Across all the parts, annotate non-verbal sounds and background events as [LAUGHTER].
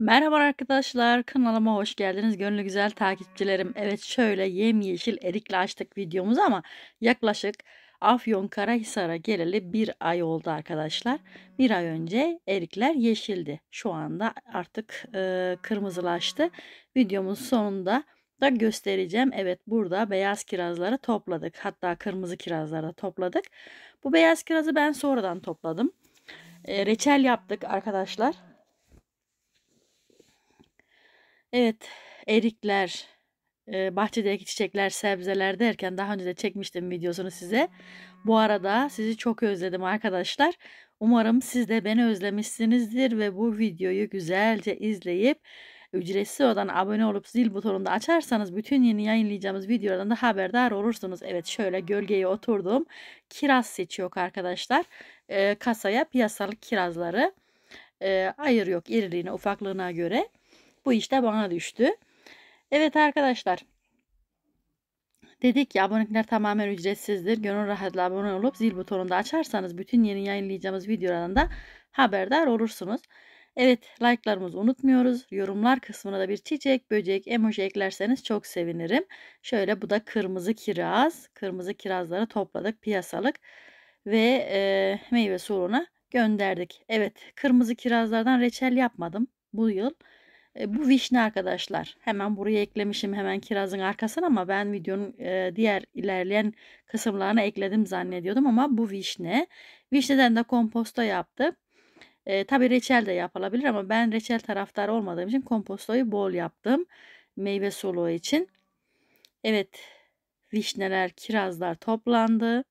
Merhaba arkadaşlar kanalıma hoş geldiniz gönlü güzel takipçilerim. Evet şöyle yemyeşil erikle açtık videomuzu ama yaklaşık Afyon Karahisar'a geleli bir ay oldu arkadaşlar. Bir ay önce erikler yeşildi. Şu anda artık e, kırmızılaştı. Videomuz sonunda da göstereceğim. Evet burada beyaz kirazları topladık. Hatta kırmızı kirazları da topladık. Bu beyaz kirazı ben sonradan topladım. E, reçel yaptık arkadaşlar Evet erikler, bahçedeki çiçekler, sebzeler derken daha önce de çekmiştim videosunu size. Bu arada sizi çok özledim arkadaşlar. Umarım siz de beni özlemişsinizdir ve bu videoyu güzelce izleyip ücretsiz olan abone olup zil butonunu da açarsanız bütün yeni yayınlayacağımız videolardan da haberdar olursunuz. Evet şöyle gölgeye oturdum. Kiraz seçiyor arkadaşlar. E, kasaya piyasalık kirazları e, yok iriliğine ufaklığına göre. Bu işte bana düştü. Evet arkadaşlar. Dedik ya abonelikler tamamen ücretsizdir. Gönül rahatla abone olup zil butonunu da açarsanız bütün yeni yayınlayacağımız videolardan da haberdar olursunuz. Evet like'larımızı unutmuyoruz. Yorumlar kısmına da bir çiçek, böcek, emoji eklerseniz çok sevinirim. Şöyle bu da kırmızı kiraz. Kırmızı kirazları topladık piyasalık ve e, meyve soruna gönderdik. Evet kırmızı kirazlardan reçel yapmadım bu yıl. E, bu vişne arkadaşlar. Hemen buraya eklemişim hemen kirazın arkasına ama ben videonun e, diğer ilerleyen kısımlarına ekledim zannediyordum ama bu vişne. Vişneden de komposta yaptım. E, Tabi reçel de yapılabilir ama ben reçel taraftarı olmadığım için kompostoyu bol yaptım. Meyve soluğu için. Evet vişneler, kirazlar toplandı.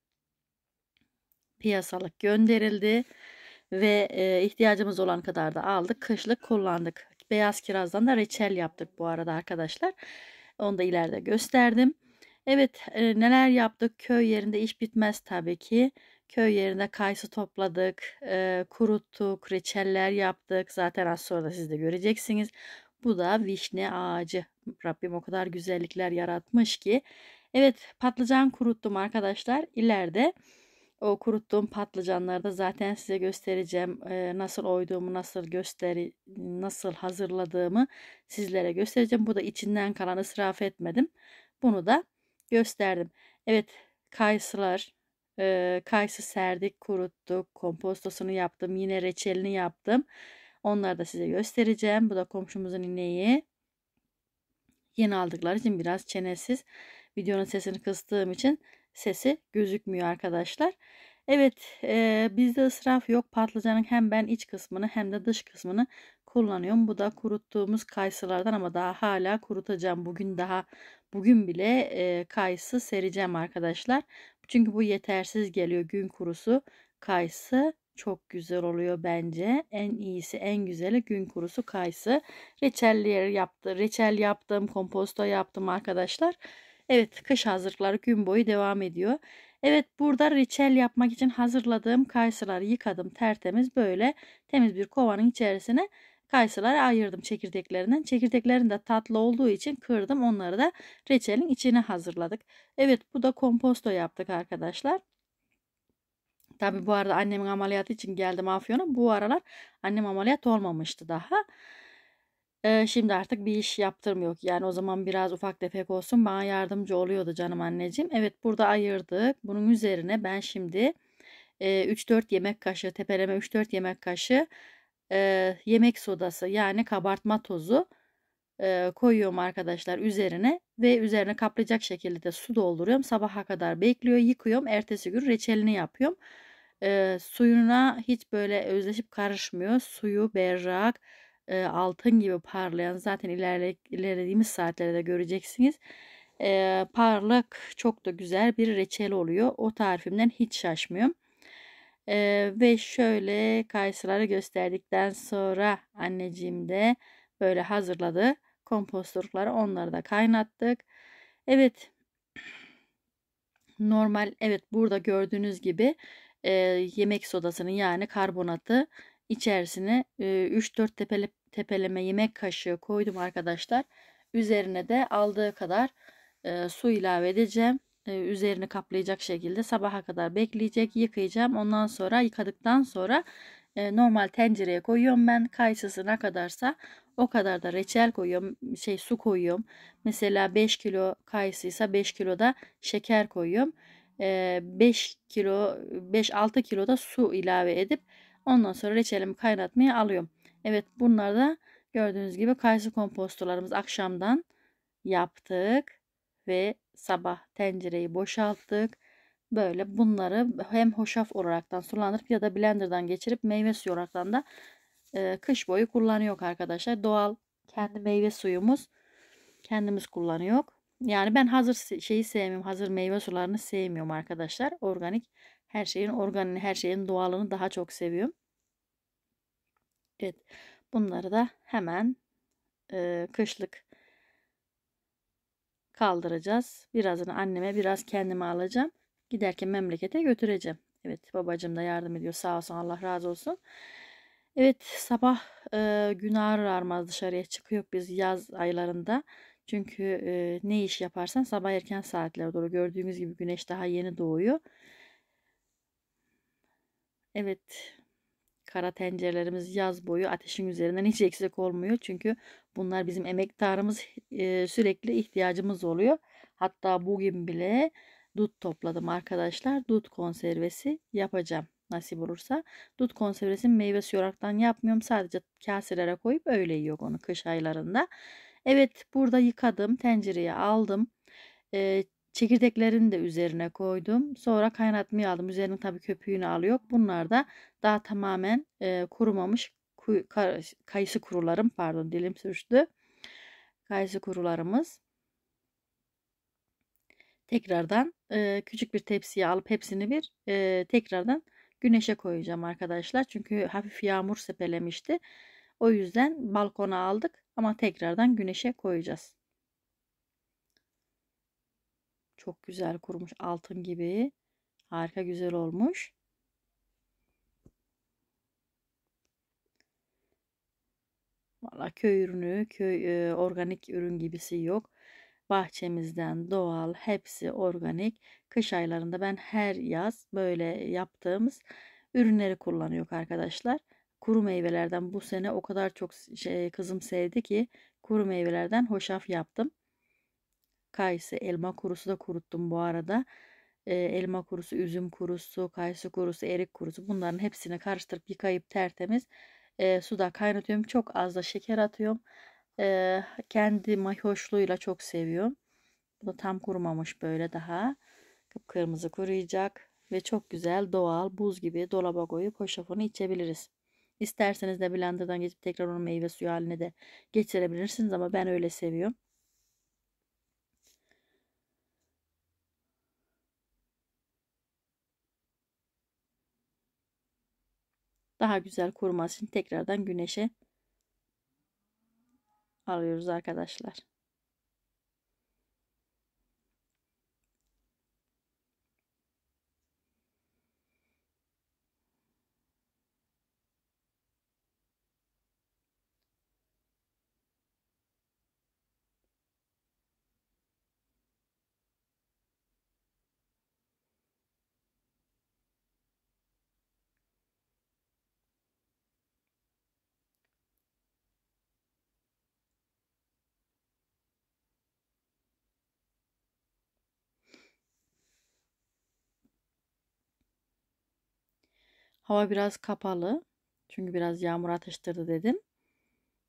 Piyasalık gönderildi ve e, ihtiyacımız olan kadar da aldık. Kışlık kullandık. Beyaz kirazdan da reçel yaptık bu arada arkadaşlar. Onu da ileride gösterdim. Evet e, neler yaptık köy yerinde iş bitmez tabii ki. Köy yerinde kayısı topladık, e, kuruttuk, reçeller yaptık. Zaten az sonra da siz de göreceksiniz. Bu da vişne ağacı. Rabbim o kadar güzellikler yaratmış ki. Evet patlıcan kuruttum arkadaşlar. İleride o kuruttuğum patlıcanları da zaten size göstereceğim. Ee, nasıl oyduğumu, nasıl gösteri, nasıl hazırladığımı sizlere göstereceğim. Bu da içinden kalan israf etmedim. Bunu da gösterdim. Evet kayısılar, e, kayısı serdik, kuruttuk, kompostosunu yaptım, yine reçelini yaptım. Onları da size göstereceğim. Bu da komşumuzun ineği. Yeni aldıkları için biraz çenesiz. Videonun sesini kıstığım için sesi gözükmüyor arkadaşlar. Evet e, bizde ısraf yok patlıcanın hem ben iç kısmını hem de dış kısmını kullanıyorum. Bu da kuruttuğumuz kayısılardan ama daha hala kurutacağım. Bugün daha bugün bile e, kayısı sereceğim arkadaşlar. Çünkü bu yetersiz geliyor gün kurusu kayısı çok güzel oluyor bence. En iyisi, en güzeli gün kurusu kayısı. Reçelleri yaptı, reçel yaptım, komposto yaptım arkadaşlar. Evet kış hazırlıkları gün boyu devam ediyor. Evet burada reçel yapmak için hazırladığım kayısıları yıkadım tertemiz böyle temiz bir kovanın içerisine kayısıları ayırdım çekirdeklerinden. Çekirdeklerin de tatlı olduğu için kırdım onları da reçelin içine hazırladık. Evet bu da komposto yaptık arkadaşlar. Tabi bu arada annemin ameliyatı için geldim Afyon'a. Bu aralar annem ameliyat olmamıştı daha. Eee, şimdi artık bir iş yaptırmıyor. Yani o zaman biraz ufak tefek olsun bana yardımcı oluyordu canım anneciğim. Evet burada ayırdık. Bunun üzerine ben şimdi eee, 3-4 yemek kaşığı tepeleme 3-4 yemek kaşığı eee, yemek sodası yani kabartma tozu eee, koyuyorum arkadaşlar üzerine ve üzerine kaplayacak şekilde de su dolduruyorum. Sabaha kadar bekliyor yıkıyorum. Ertesi gün reçelini yapıyorum. Eee, suyuna hiç böyle özleşip karışmıyor. Suyu berrak e, altın gibi parlayan zaten ilerle, ilerlediğimiz saatlerde de göreceksiniz. E, parlak çok da güzel bir reçel oluyor. O tarifimden hiç şaşmıyorum. E, ve şöyle kayısıları gösterdikten sonra anneciğim de böyle hazırladı. Kompostlukları onları da kaynattık. Evet normal evet burada gördüğünüz gibi e, yemek sodasının yani karbonatı içerisine e, 3-4 tepelip tepeleme yemek kaşığı koydum arkadaşlar. Üzerine de aldığı kadar e, su ilave edeceğim. E, üzerini kaplayacak şekilde sabaha kadar bekleyecek. Yıkayacağım. Ondan sonra yıkadıktan sonra e, normal tencereye koyuyorum ben. Kayısısı ne kadarsa o kadar da reçel koyuyorum. Şey su koyuyorum. Mesela 5 kilo kayısıysa 5 kilo da şeker koyuyorum. E, 5 kilo 5-6 kilo da su ilave edip ondan sonra reçelimi kaynatmaya alıyorum. Evet bunlar da gördüğünüz gibi kayısı kompostolarımız akşamdan yaptık ve sabah tencereyi boşalttık. Böyle bunları hem hoşaf olaraktan sulandırıp ya da blenderdan geçirip meyve suyu olaraktan da e, kış boyu kullanıyor arkadaşlar. Doğal kendi meyve suyumuz kendimiz kullanıyor. Yani ben hazır şeyi sevmiyorum. Hazır meyve sularını sevmiyorum arkadaşlar. Organik her şeyin organik, her şeyin doğalını daha çok seviyorum. Evet. Bunları da hemen e, kışlık kaldıracağız. Birazını anneme biraz kendime alacağım. Giderken memlekete götüreceğim. Evet babacım da yardım ediyor sağ olsun Allah razı olsun. Evet sabah e, gün ağrır ağrmaz dışarıya çıkıyor biz yaz aylarında. Çünkü e, ne iş yaparsan sabah erken saatlere doğru gördüğümüz gibi güneş daha yeni doğuyor. Evet Kara tencerelerimiz yaz boyu ateşin üzerinden hiç eksik olmuyor. Çünkü bunlar bizim emektarımız e, sürekli ihtiyacımız oluyor. Hatta bugün bile dut topladım arkadaşlar. Dut konservesi yapacağım nasip olursa. Dut konservesini meyvesi yoraktan yapmıyorum. Sadece kaselere koyup öyle yiyor onu kış aylarında. Evet burada yıkadım. Tencereye aldım. E, Çekirdeklerini de üzerine koydum. Sonra kaynatmayı aldım. Üzerinin tabii köpüğünü alıyor. Bunlar da daha tamamen e, kurumamış kuy, ka, kayısı kurularım. Pardon dilim sürçtü. Kayısı kurularımız. Tekrardan e, küçük bir tepsiye alıp hepsini bir e, tekrardan güneşe koyacağım arkadaşlar. Çünkü hafif yağmur sepelemişti. O yüzden balkona aldık ama tekrardan güneşe koyacağız. Çok güzel kurumuş altın gibi. Harika güzel olmuş. Valla köy ürünü, köy e, organik ürün gibisi yok. Bahçemizden doğal, hepsi organik. Kış aylarında ben her yaz böyle yaptığımız ürünleri kullanıyor arkadaşlar. Kuru meyvelerden bu sene o kadar çok şey, kızım sevdi ki kuru meyvelerden hoşaf yaptım kayısı, elma kurusu da kuruttum bu arada. E, elma kurusu, üzüm kurusu, kayısı kurusu, erik kurusu bunların hepsini karıştırıp yıkayıp tertemiz e, suda kaynatıyorum. Çok az da şeker atıyorum. E, kendi mayhoşluğuyla çok seviyorum. Bu da tam kurumamış böyle daha. kırmızı kuruyacak ve çok güzel doğal buz gibi dolaba koyup hoşafını içebiliriz. İsterseniz de blenderdan geçip tekrar onu meyve suyu haline de geçirebilirsiniz ama ben öyle seviyorum. daha güzel kuruması için tekrardan güneşe alıyoruz arkadaşlar. Hava biraz kapalı. Çünkü biraz yağmur atıştırdı dedim.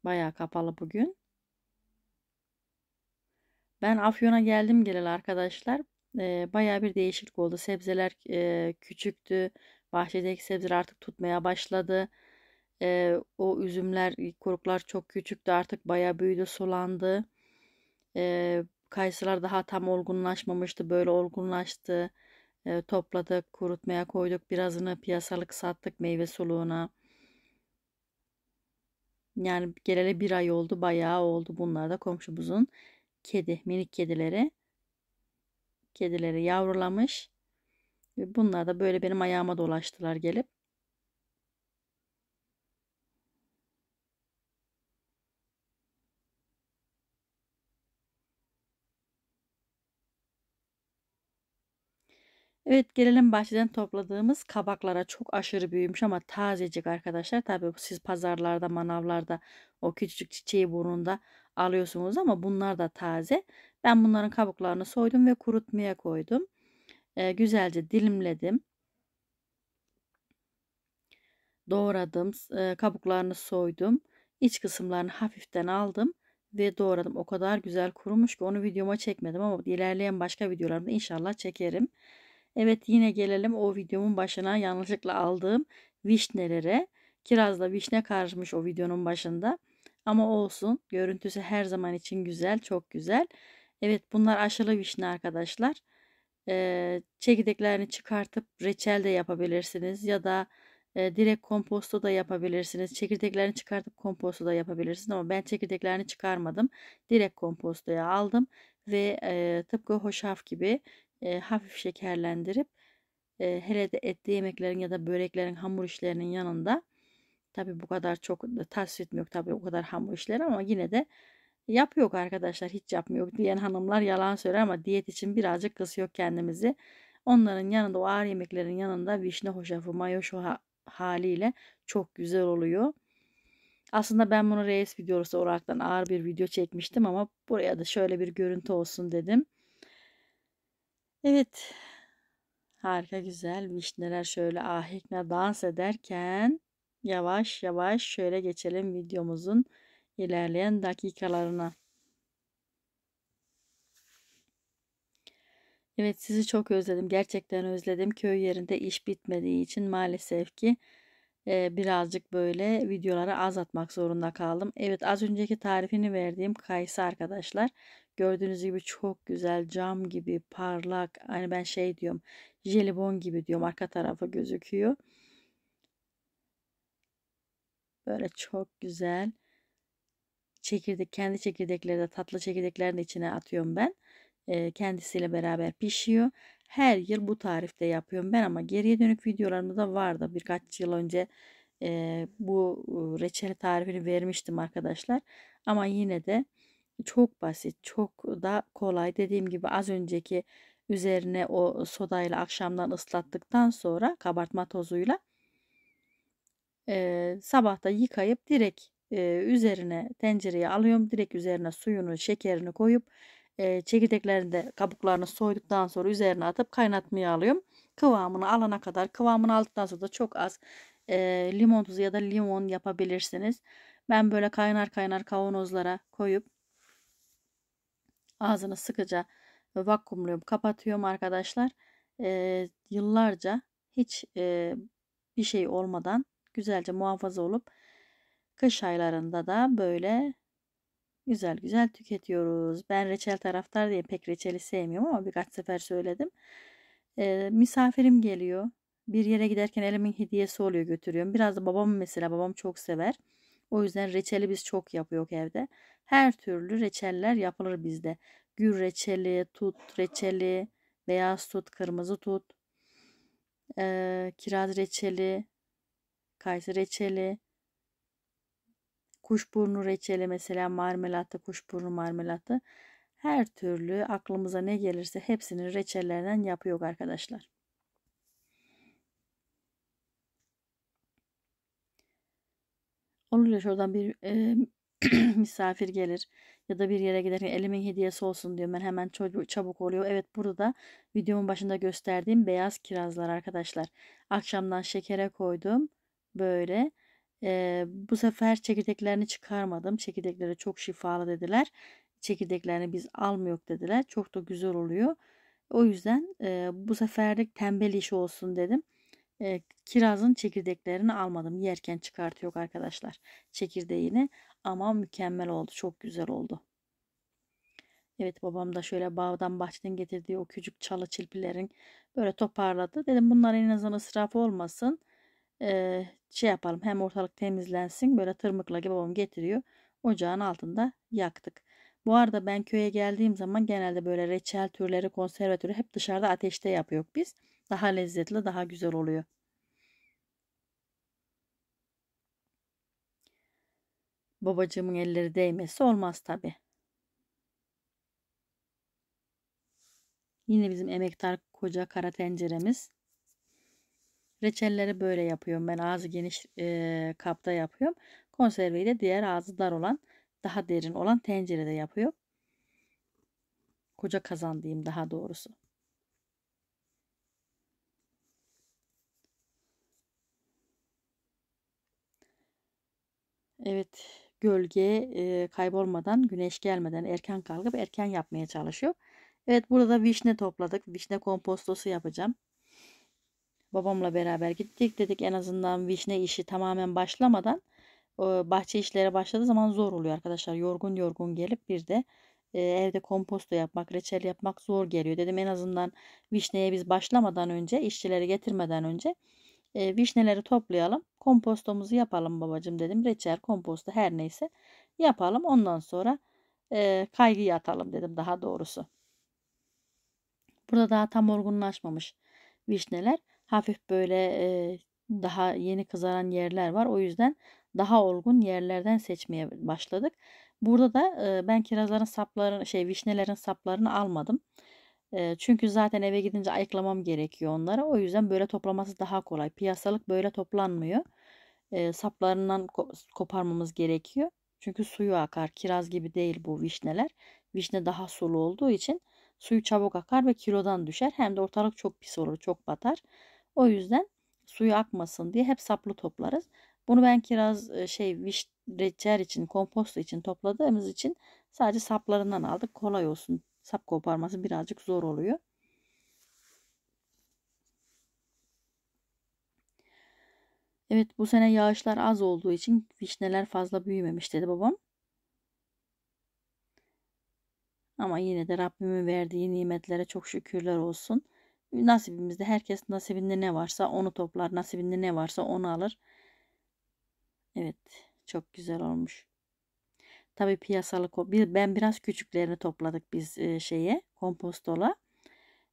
Bayağı kapalı bugün. Ben Afyon'a geldim geleli arkadaşlar. E, bayağı bir değişiklik oldu. Sebzeler e, küçüktü. Bahçedeki sebzeler artık tutmaya başladı. E, o üzümler, koruklar çok küçüktü. Artık bayağı büyüdü, sulandı. E, kayısılar daha tam olgunlaşmamıştı. Böyle olgunlaştı e, topladık, kurutmaya koyduk. Birazını piyasalık sattık meyve suluğuna. Yani geleli bir ay oldu, bayağı oldu. Bunlar da komşumuzun kedi, minik kedileri. Kedileri yavrulamış. Bunlar da böyle benim ayağıma dolaştılar gelip. Evet gelelim bahçeden topladığımız kabaklara çok aşırı büyümüş ama tazecik arkadaşlar. Tabii siz pazarlarda manavlarda o küçücük çiçeği burnunda alıyorsunuz ama bunlar da taze. Ben bunların kabuklarını soydum ve kurutmaya koydum. Ee, güzelce dilimledim. Doğradım. Ee, kabuklarını soydum. İç kısımlarını hafiften aldım ve doğradım. O kadar güzel kurumuş ki onu videoma çekmedim ama ilerleyen başka videolarımda inşallah çekerim. Evet yine gelelim o videomun başına yanlışlıkla aldığım vişnelere. Kirazla vişne karışmış o videonun başında. Ama olsun görüntüsü her zaman için güzel çok güzel. Evet bunlar aşılı vişne arkadaşlar. Ee, çekirdeklerini çıkartıp reçel de yapabilirsiniz ya da e, direkt komposto da yapabilirsiniz. Çekirdeklerini çıkartıp komposto da yapabilirsiniz ama ben çekirdeklerini çıkarmadım. Direkt kompostoya aldım ve e, tıpkı hoşaf gibi e, hafif şekerlendirip e, hele de etli yemeklerin ya da böreklerin hamur işlerinin yanında tabi bu kadar çok tavsiye yok tabi o kadar hamur işleri ama yine de yapıyor arkadaşlar hiç yapmıyor diyen hanımlar yalan söyler ama diyet için birazcık kısıyor kendimizi. Onların yanında o ağır yemeklerin yanında vişne hoşafı mayo şu haliyle çok güzel oluyor. Aslında ben bunu reis videosu olaraktan ağır bir video çekmiştim ama buraya da şöyle bir görüntü olsun dedim. Evet. Harika güzel. Vişneler şöyle ahenkle dans ederken yavaş yavaş şöyle geçelim videomuzun ilerleyen dakikalarına. Evet sizi çok özledim. Gerçekten özledim. Köy yerinde iş bitmediği için maalesef ki birazcık böyle videoları az atmak zorunda kaldım. Evet az önceki tarifini verdiğim kayısı arkadaşlar. Gördüğünüz gibi çok güzel cam gibi parlak hani ben şey diyorum jelibon gibi diyorum arka tarafı gözüküyor. Böyle çok güzel. Çekirdek kendi çekirdekleri de tatlı çekirdeklerin içine atıyorum ben. E, kendisiyle beraber pişiyor. Her yıl bu tarifte yapıyorum ben ama geriye dönük videolarımda vardı. Birkaç yıl önce e, bu reçel tarifini vermiştim arkadaşlar. Ama yine de çok basit, çok da kolay. Dediğim gibi az önceki üzerine o sodayla akşamdan ıslattıktan sonra kabartma tozuyla e, sabahta yıkayıp direkt e, üzerine tencereye alıyorum. Direkt üzerine suyunu, şekerini koyup e, çekirdeklerini de kabuklarını soyduktan sonra üzerine atıp kaynatmaya alıyorum. Kıvamını alana kadar kıvamını aldıktan sonra da çok az e, limon tuzu ya da limon yapabilirsiniz. Ben böyle kaynar kaynar kavanozlara koyup ağzını sıkıca vakumluyorum kapatıyorum arkadaşlar. E, yıllarca hiç e, bir şey olmadan güzelce muhafaza olup kış aylarında da böyle güzel güzel tüketiyoruz. Ben reçel taraftar diye pek reçeli sevmiyorum ama birkaç sefer söyledim. Ee, misafirim geliyor. Bir yere giderken elimin hediyesi oluyor götürüyorum. Biraz da babam mesela babam çok sever. O yüzden reçeli biz çok yapıyoruz evde. Her türlü reçeller yapılır bizde. Gür reçeli, tut reçeli, beyaz tut, kırmızı tut, e, kiraz reçeli, kayısı reçeli, kuşburnu reçeli mesela marmelatı, kuşburnu marmelatı. Her türlü aklımıza ne gelirse hepsini reçellerden yapıyor arkadaşlar. Olur ya şuradan bir e, [CLEARS THROAT] misafir gelir ya da bir yere giderken elimin hediyesi olsun diyor. Ben hemen çabuk oluyor. Evet burada da videomun başında gösterdiğim beyaz kirazlar arkadaşlar. Akşamdan şekere koydum. Böyle e, bu sefer çekirdeklerini çıkarmadım. Çekirdekleri çok şifalı dediler. Çekirdeklerini biz almıyor dediler. Çok da güzel oluyor. O yüzden e, bu seferlik tembel iş olsun dedim. E, kirazın çekirdeklerini almadım. Yerken çıkartıyor arkadaşlar çekirdeğini. Ama mükemmel oldu. Çok güzel oldu. Evet babam da şöyle bağdan bahçeden getirdiği o küçük çalı çilpilerin böyle toparladı. Dedim bunlar en azından ısraf olmasın. Ee, şey yapalım hem ortalık temizlensin böyle tırmıkla gibi babam getiriyor ocağın altında yaktık. Bu arada ben köye geldiğim zaman genelde böyle reçel türleri konserve türü hep dışarıda ateşte yapıyor biz. Daha lezzetli daha güzel oluyor. Babacığımın elleri değmesi olmaz tabi. Yine bizim emektar koca kara tenceremiz. Reçelleri böyle yapıyorum. Ben ağzı geniş e, kapta yapıyorum. Konserveyi de diğer ağzı dar olan, daha derin olan tencerede yapıyorum. Koca kazan diyeyim daha doğrusu. Evet, gölge e, kaybolmadan, güneş gelmeden erken kalkıp erken yapmaya çalışıyor. Evet, burada vişne topladık. Vişne kompostosu yapacağım babamla beraber gittik. Dedik en azından vişne işi tamamen başlamadan e, bahçe işlere başladığı zaman zor oluyor arkadaşlar. Yorgun yorgun gelip bir de e, evde komposto yapmak, reçel yapmak zor geliyor. Dedim en azından vişneye biz başlamadan önce, işçileri getirmeden önce e, vişneleri toplayalım. Kompostomuzu yapalım babacım dedim. Reçel, komposto her neyse yapalım. Ondan sonra e, kaygıyı atalım dedim daha doğrusu. Burada daha tam olgunlaşmamış vişneler hafif böyle e, daha yeni kızaran yerler var. O yüzden daha olgun yerlerden seçmeye başladık. Burada da e, ben kirazların saplarını şey vişnelerin saplarını almadım. E, çünkü zaten eve gidince ayıklamam gerekiyor onları. O yüzden böyle toplaması daha kolay. Piyasalık böyle toplanmıyor. E, saplarından koparmamız gerekiyor. Çünkü suyu akar. Kiraz gibi değil bu vişneler. Vişne daha sulu olduğu için suyu çabuk akar ve kilodan düşer. Hem de ortalık çok pis olur, çok batar. O yüzden suyu akmasın diye hep saplı toplarız. Bunu ben kiraz e, şey viş reçel için komposto için topladığımız için sadece saplarından aldık. Kolay olsun. Sap koparması birazcık zor oluyor. Evet bu sene yağışlar az olduğu için vişneler fazla büyümemiş dedi babam. Ama yine de Rabbimin verdiği nimetlere çok şükürler olsun. Nasibimizde herkes nasibinde ne varsa onu toplar. Nasibinde ne varsa onu alır. Evet çok güzel olmuş. Tabi piyasalık ben biraz küçüklerini topladık biz e, şeye kompostola.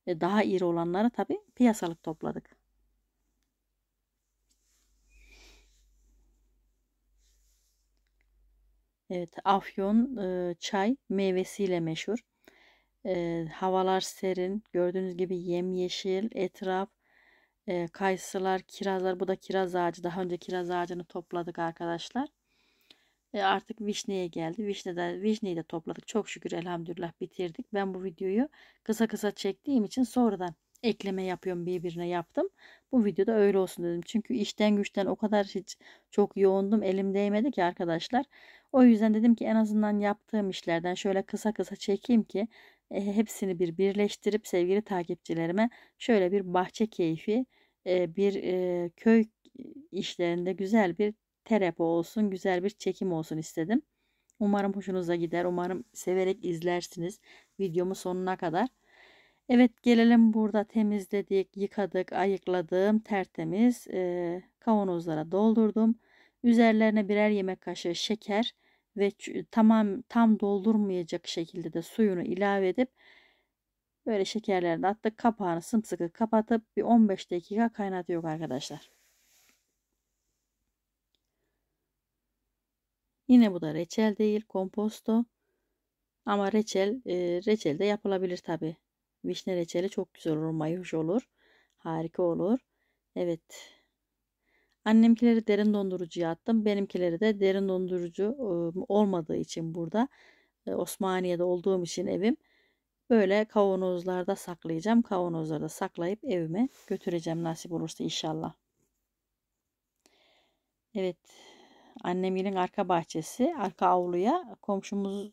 E, daha iri olanları tabi piyasalık topladık. Evet, Afyon e, çay meyvesiyle meşhur. E, havalar serin. Gördüğünüz gibi yemyeşil. Etraf e, kayısılar, kirazlar. Bu da kiraz ağacı. Daha önce kiraz ağacını topladık arkadaşlar. E, artık vişneye geldi. Vişne de, vişneyi de topladık. Çok şükür elhamdülillah bitirdik. Ben bu videoyu kısa kısa çektiğim için sonradan ekleme yapıyorum birbirine yaptım. Bu videoda öyle olsun dedim. Çünkü işten güçten o kadar hiç çok yoğundum elim değmedi ki arkadaşlar. O yüzden dedim ki en azından yaptığım işlerden şöyle kısa kısa çekeyim ki hepsini bir birleştirip sevgili takipçilerime şöyle bir bahçe keyfi, bir köy işlerinde güzel bir terapi olsun, güzel bir çekim olsun istedim. Umarım hoşunuza gider. Umarım severek izlersiniz videomu sonuna kadar. Evet gelelim burada temizledik, yıkadık, ayıkladım, tertemiz e, kavanozlara doldurdum. Üzerlerine birer yemek kaşığı şeker, ve tamam tam doldurmayacak şekilde de suyunu ilave edip böyle şekerlerini de attık. Kapağını sımsıkı kapatıp bir 15 dakika kaynatıyor arkadaşlar. Yine bu da reçel değil, komposto. Ama reçel, e, reçel de yapılabilir tabi. Vişne reçeli çok güzel olur, mayhoş olur. Harika olur. Evet, Annemkileri derin dondurucuya attım. Benimkileri de derin dondurucu olmadığı için burada e, Osmaniye'de olduğum için evim böyle kavanozlarda saklayacağım. Kavanozlarda saklayıp evime götüreceğim nasip olursa inşallah. Evet annemgilin arka bahçesi arka avluya komşumuz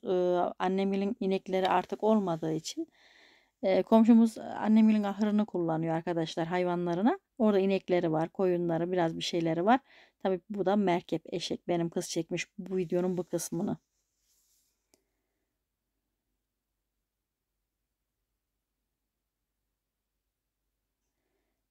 annemgilin inekleri artık olmadığı için e, komşumuz annemin ahırını kullanıyor arkadaşlar hayvanlarına. Orada inekleri var, koyunları, biraz bir şeyleri var. Tabii bu da merkep eşek. Benim kız çekmiş bu videonun bu kısmını.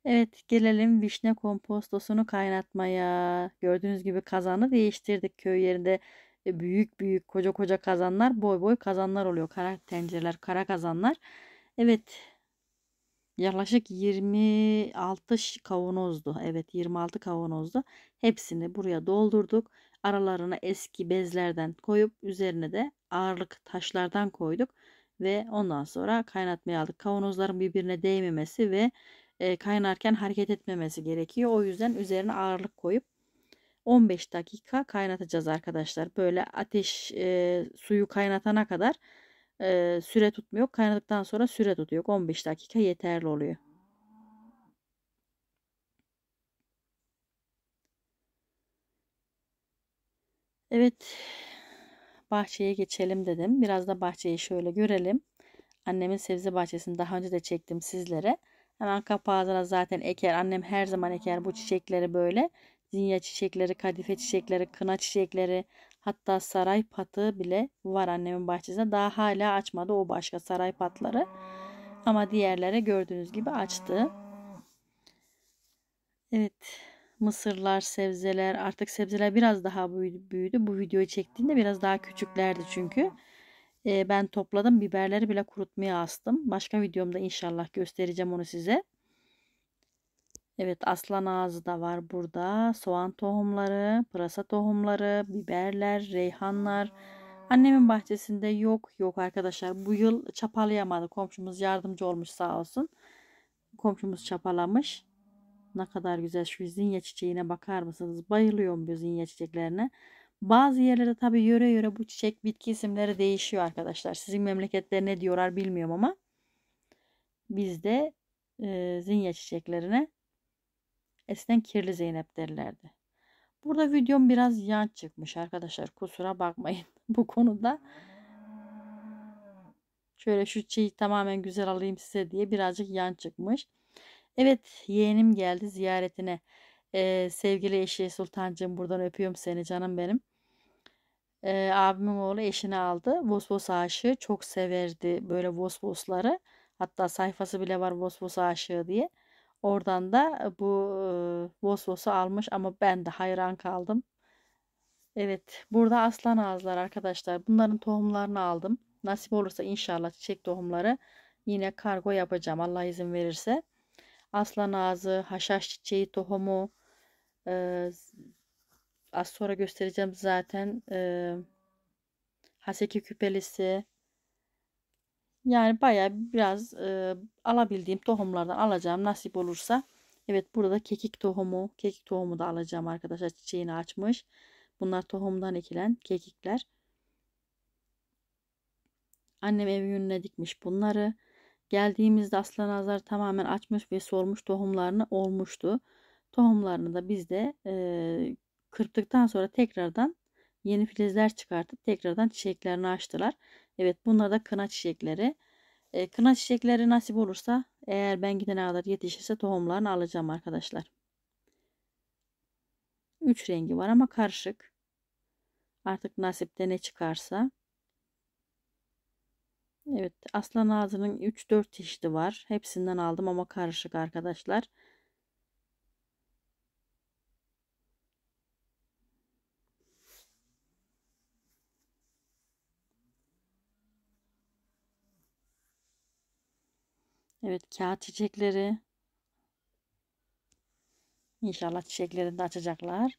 Evet gelelim vişne kompostosunu kaynatmaya. Gördüğünüz gibi kazanı değiştirdik. Köy yerinde e, büyük büyük koca koca kazanlar boy boy kazanlar oluyor. Kara tencereler kara kazanlar. Evet. Yaklaşık 26 kavanozdu. Evet 26 kavanozdu. Hepsini buraya doldurduk. Aralarına eski bezlerden koyup üzerine de ağırlık taşlardan koyduk. Ve ondan sonra kaynatmaya aldık. Kavanozların birbirine değmemesi ve e, kaynarken hareket etmemesi gerekiyor. O yüzden üzerine ağırlık koyup 15 dakika kaynatacağız arkadaşlar. Böyle ateş e, suyu kaynatana kadar e, süre tutmuyor. Kaynadıktan sonra süre tutuyor. 15 dakika yeterli oluyor. Evet bahçeye geçelim dedim. Biraz da bahçeyi şöyle görelim. Annemin sebze bahçesini daha önce de çektim sizlere. Hemen kapağına zaten eker. Annem her zaman eker bu çiçekleri böyle. Zinya çiçekleri, kadife çiçekleri, kına çiçekleri, Hatta saray patığı bile var annemin bahçesinde. Daha hala açmadı o başka saray patları. Ama diğerleri gördüğünüz gibi açtı. Evet mısırlar, sebzeler artık sebzeler biraz daha büyüdü. Bu videoyu çektiğimde biraz daha küçüklerdi çünkü. Ee, ben topladım biberleri bile kurutmaya astım. Başka videomda inşallah göstereceğim onu size. Evet aslan ağzı da var burada. Soğan tohumları, pırasa tohumları, biberler, reyhanlar. Annemin bahçesinde yok yok arkadaşlar. Bu yıl çapalayamadı. Komşumuz yardımcı olmuş sağ olsun. Komşumuz çapalamış. Ne kadar güzel şu zinye çiçeğine bakar mısınız? Bayılıyorum bu zinye çiçeklerine. Bazı yerlerde tabi yöre yöre bu çiçek bitki isimleri değişiyor arkadaşlar. Sizin memleketler ne diyorlar bilmiyorum ama bizde e, zinye çiçeklerine Eskiden kirli Zeynep derlerdi. Burada videom biraz yan çıkmış arkadaşlar. Kusura bakmayın [LAUGHS] bu konuda. Şöyle şu çiğ tamamen güzel alayım size diye birazcık yan çıkmış. Evet yeğenim geldi ziyaretine. Ee, sevgili eşi Sultancığım buradan öpüyorum seni canım benim. Ee, abimin oğlu eşini aldı. Vosvos aşığı çok severdi böyle vosvosları. Hatta sayfası bile var vosvos aşığı diye. Oradan da bu e, Vosvos'u almış ama ben de hayran kaldım. Evet burada aslan ağızlar arkadaşlar. Bunların tohumlarını aldım. Nasip olursa inşallah çiçek tohumları yine kargo yapacağım Allah izin verirse. Aslan ağzı, haşhaş çiçeği tohumu. E, az sonra göstereceğim zaten. E, haseki küpelisi. Yani baya biraz e, alabildiğim tohumlardan alacağım nasip olursa. Evet burada kekik tohumu, kekik tohumu da alacağım arkadaşlar çiçeğini açmış. Bunlar tohumdan ekilen kekikler. Annem ev önüne dikmiş bunları. Geldiğimizde aslan azar tamamen açmış ve solmuş tohumlarını olmuştu. Tohumlarını da biz de e, kırptıktan sonra tekrardan yeni filizler çıkartıp tekrardan çiçeklerini açtılar. Evet bunlar da kına çiçekleri. E, kına çiçekleri nasip olursa eğer ben gidene kadar yetişirse tohumlarını alacağım arkadaşlar. Üç rengi var ama karışık. Artık nasipte ne çıkarsa. Evet aslan ağzının 3-4 çeşidi var. Hepsinden aldım ama karışık arkadaşlar. Evet kağıt çiçekleri. İnşallah çiçeklerini de açacaklar.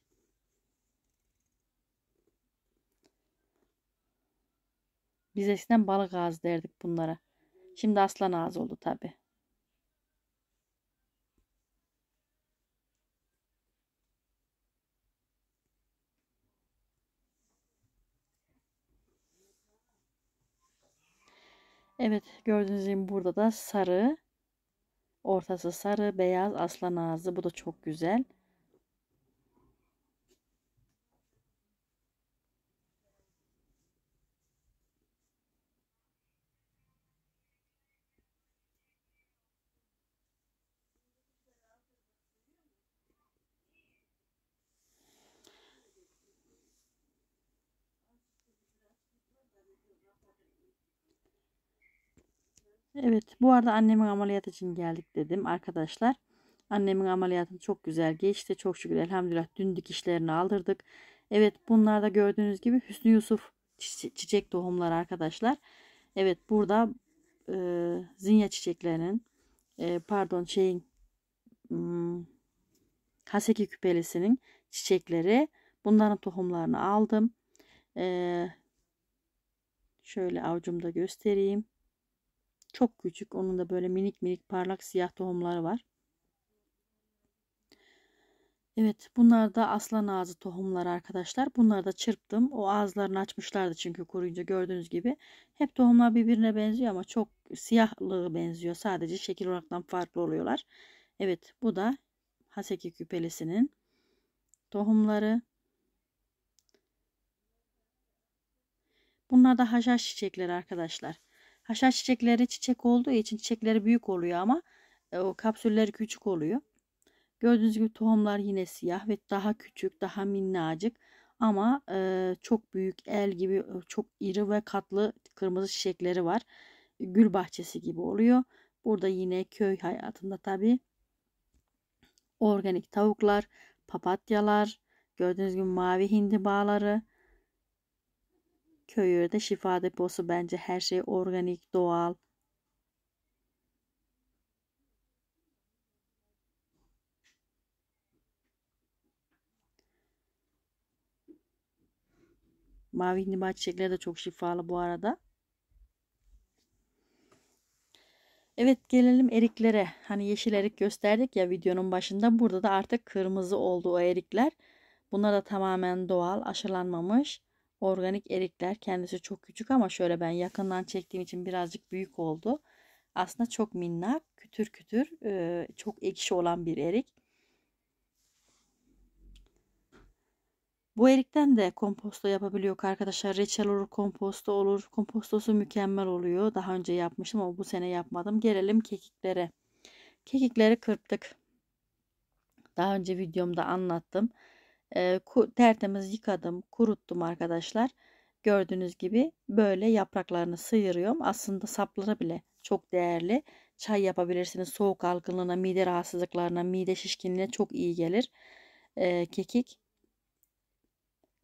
Biz eskiden balık ağzı derdik bunlara. Şimdi aslan ağzı oldu tabi. Evet gördüğünüz gibi burada da sarı Ortası sarı beyaz aslan ağzı. Bu da çok güzel. Evet bu arada annemin ameliyat için geldik dedim arkadaşlar. Annemin ameliyatı çok güzel geçti. Çok şükür elhamdülillah dün dikişlerini aldırdık. Evet bunlarda gördüğünüz gibi Hüsnü Yusuf çiçek tohumları arkadaşlar. Evet burada e, zinya çiçeklerinin e, pardon şeyin hmm, Haseki küpelisinin çiçekleri bunların tohumlarını aldım. E, şöyle avucumda göstereyim. Çok küçük. Onun da böyle minik minik parlak siyah tohumları var. Evet bunlar da aslan ağzı tohumları arkadaşlar. Bunları da çırptım. O ağızlarını açmışlardı çünkü kuruyunca gördüğünüz gibi. Hep tohumlar birbirine benziyor ama çok siyahlığı benziyor. Sadece şekil olaraktan farklı oluyorlar. Evet bu da Haseki küpelesinin tohumları. Bunlar da haşhaş çiçekleri arkadaşlar. Haşhaş çiçekleri çiçek olduğu için çiçekleri büyük oluyor ama e, o kapsülleri küçük oluyor. Gördüğünüz gibi tohumlar yine siyah ve daha küçük, daha minnacık ama e, çok büyük el gibi e, çok iri ve katlı kırmızı çiçekleri var. Gül bahçesi gibi oluyor. Burada yine köy hayatında tabi organik tavuklar, papatyalar, gördüğünüz gibi mavi hindi bağları, Köyürde şifa deposu bence her şey organik, doğal. Mavi hindiba çiçekleri de çok şifalı bu arada. Evet gelelim eriklere. Hani yeşil erik gösterdik ya videonun başında. Burada da artık kırmızı oldu o erikler. Bunlar da tamamen doğal, aşılanmamış. Organik erikler kendisi çok küçük ama şöyle ben yakından çektiğim için birazcık büyük oldu. Aslında çok minnak, kütür kütür, çok ekşi olan bir erik. Bu erikten de komposto yapabiliyor arkadaşlar. Reçel olur, komposto olur. Kompostosu mükemmel oluyor. Daha önce yapmıştım ama bu sene yapmadım. Gelelim kekiklere. Kekikleri kırptık. Daha önce videomda anlattım e, tertemiz yıkadım, kuruttum arkadaşlar. Gördüğünüz gibi böyle yapraklarını sıyırıyorum. Aslında sapları bile çok değerli. Çay yapabilirsiniz. Soğuk algınlığına, mide rahatsızlıklarına, mide şişkinliğine çok iyi gelir. E, kekik.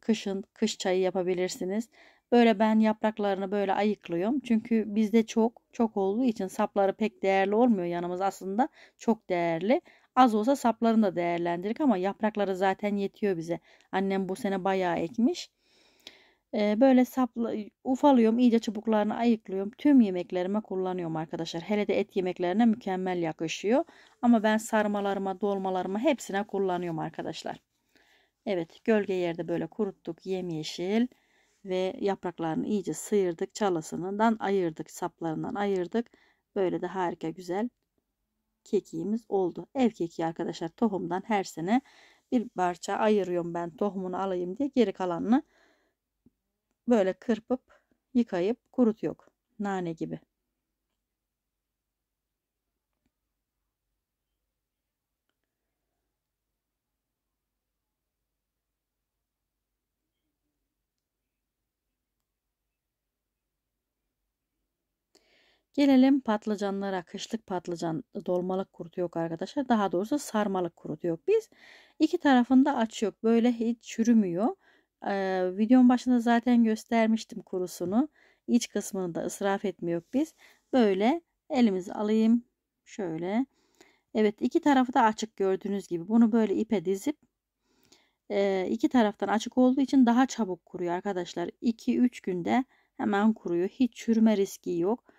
Kışın kış çayı yapabilirsiniz. Böyle ben yapraklarını böyle ayıklıyorum. Çünkü bizde çok çok olduğu için sapları pek değerli olmuyor yanımız aslında çok değerli. Az olsa saplarını da değerlendirdik ama yaprakları zaten yetiyor bize. Annem bu sene bayağı ekmiş. Ee, böyle sapla, ufalıyorum iyice çubuklarını ayıklıyorum. Tüm yemeklerime kullanıyorum arkadaşlar. Hele de et yemeklerine mükemmel yakışıyor. Ama ben sarmalarıma dolmalarıma hepsine kullanıyorum arkadaşlar. Evet gölge yerde böyle kuruttuk yemyeşil ve yapraklarını iyice sıyırdık çalısından ayırdık saplarından ayırdık. Böyle de harika güzel kekiğimiz oldu. Ev keki arkadaşlar tohumdan her sene bir parça ayırıyorum ben tohumunu alayım diye geri kalanını böyle kırpıp yıkayıp kurutuyor. Nane gibi. Gelelim patlıcanlara. Kışlık patlıcan e, dolmalık kurutu yok arkadaşlar. Daha doğrusu sarmalık kurutu yok. Biz iki tarafında aç yok. Böyle hiç çürümüyor. Ee, videonun başında zaten göstermiştim kurusunu. İç kısmını da ısraf etmiyor biz. Böyle elimiz alayım. Şöyle. Evet iki tarafı da açık gördüğünüz gibi. Bunu böyle ipe dizip e, iki taraftan açık olduğu için daha çabuk kuruyor arkadaşlar. 2-3 günde hemen kuruyor. Hiç çürüme riski yok.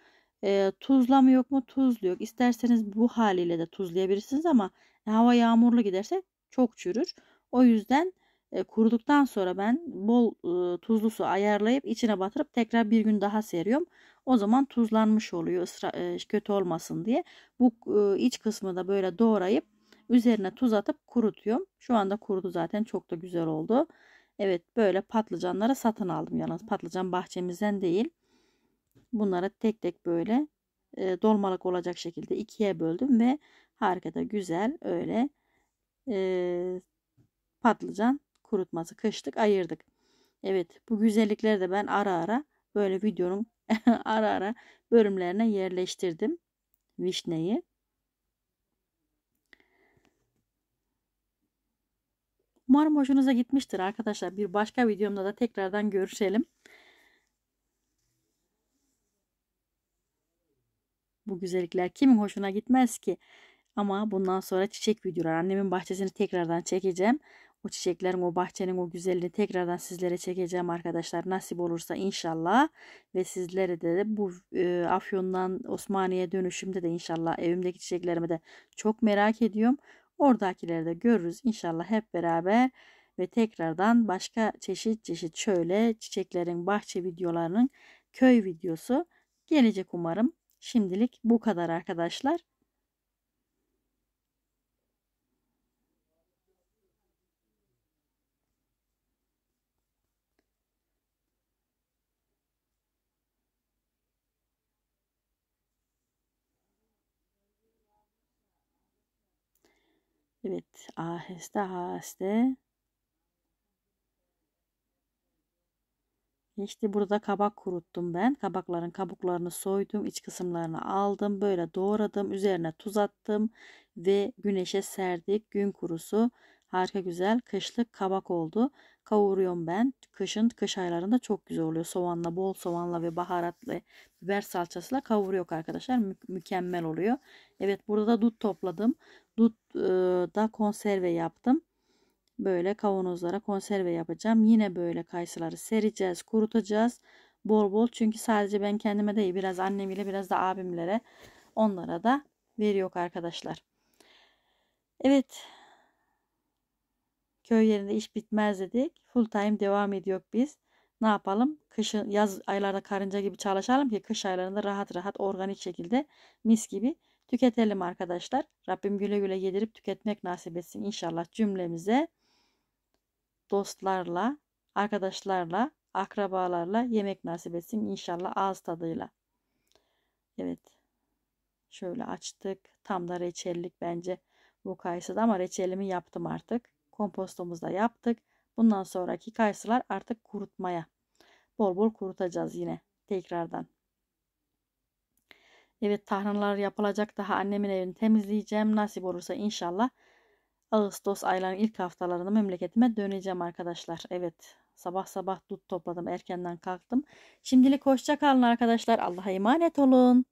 E, tuzla mı yok mu? Tuzlu yok. İsterseniz bu haliyle de tuzlayabilirsiniz ama hava yağmurlu giderse çok çürür. O yüzden e, kuruduktan sonra ben bol e, tuzlu su ayarlayıp içine batırıp tekrar bir gün daha seriyorum. O zaman tuzlanmış oluyor ısra, e, kötü olmasın diye. Bu e, iç kısmı da böyle doğrayıp üzerine tuz atıp kurutuyorum. Şu anda kurudu zaten çok da güzel oldu. Evet böyle patlıcanları satın aldım yalnız patlıcan bahçemizden değil bunlara tek tek böyle e, dolmalık olacak şekilde ikiye böldüm ve harikada güzel öyle e, patlıcan kurutması kıştık ayırdık. Evet bu güzellikleri de ben ara ara böyle videonun [LAUGHS] ara ara bölümlerine yerleştirdim vişneyi. Umarım hoşunuza gitmiştir arkadaşlar. Bir başka videomda da tekrardan görüşelim. Bu güzellikler kimin hoşuna gitmez ki? Ama bundan sonra çiçek videoları annemin bahçesini tekrardan çekeceğim. O çiçeklerin o bahçenin o güzelliğini tekrardan sizlere çekeceğim arkadaşlar. Nasip olursa inşallah ve sizlere de bu e, Afyon'dan Osmaniye dönüşümde de inşallah evimdeki çiçeklerimi de çok merak ediyorum. Oradakileri de görürüz inşallah hep beraber ve tekrardan başka çeşit çeşit şöyle çiçeklerin bahçe videolarının köy videosu gelecek umarım. Şimdilik bu kadar arkadaşlar. Evet, aheste aheste İşte burada kabak kuruttum ben. Kabakların kabuklarını soydum. iç kısımlarını aldım. Böyle doğradım. Üzerine tuz attım. Ve güneşe serdik. Gün kurusu. Harika güzel kışlık kabak oldu. Kavuruyorum ben. Kışın kış aylarında çok güzel oluyor. Soğanla bol soğanla ve baharatlı biber salçasıyla kavuruyor arkadaşlar. Mü mükemmel oluyor. Evet burada da dut topladım. Dut e, da konserve yaptım böyle kavanozlara konserve yapacağım. Yine böyle kayısıları sereceğiz, kurutacağız. Bol bol çünkü sadece ben kendime değil biraz annemiyle biraz da abimlere onlara da veriyor arkadaşlar. Evet. Köy yerinde iş bitmez dedik. Full time devam ediyor biz. Ne yapalım? Kışın yaz aylarda karınca gibi çalışalım ki kış aylarında rahat rahat organik şekilde mis gibi tüketelim arkadaşlar. Rabbim güle güle yedirip tüketmek nasip etsin inşallah cümlemize dostlarla, arkadaşlarla, akrabalarla yemek nasip etsin inşallah ağız tadıyla. Evet. Şöyle açtık. Tam da reçellik bence bu kayısıda ama reçelimi yaptım artık. Kompostumuzda yaptık. Bundan sonraki kayısılar artık kurutmaya. Bol bol kurutacağız yine tekrardan. Evet tahranlar yapılacak daha annemin evini temizleyeceğim. Nasip olursa inşallah Ağustos ayların ilk haftalarında memleketime döneceğim arkadaşlar. Evet sabah sabah dut topladım erkenden kalktım. Şimdilik hoşça kalın arkadaşlar. Allah'a emanet olun.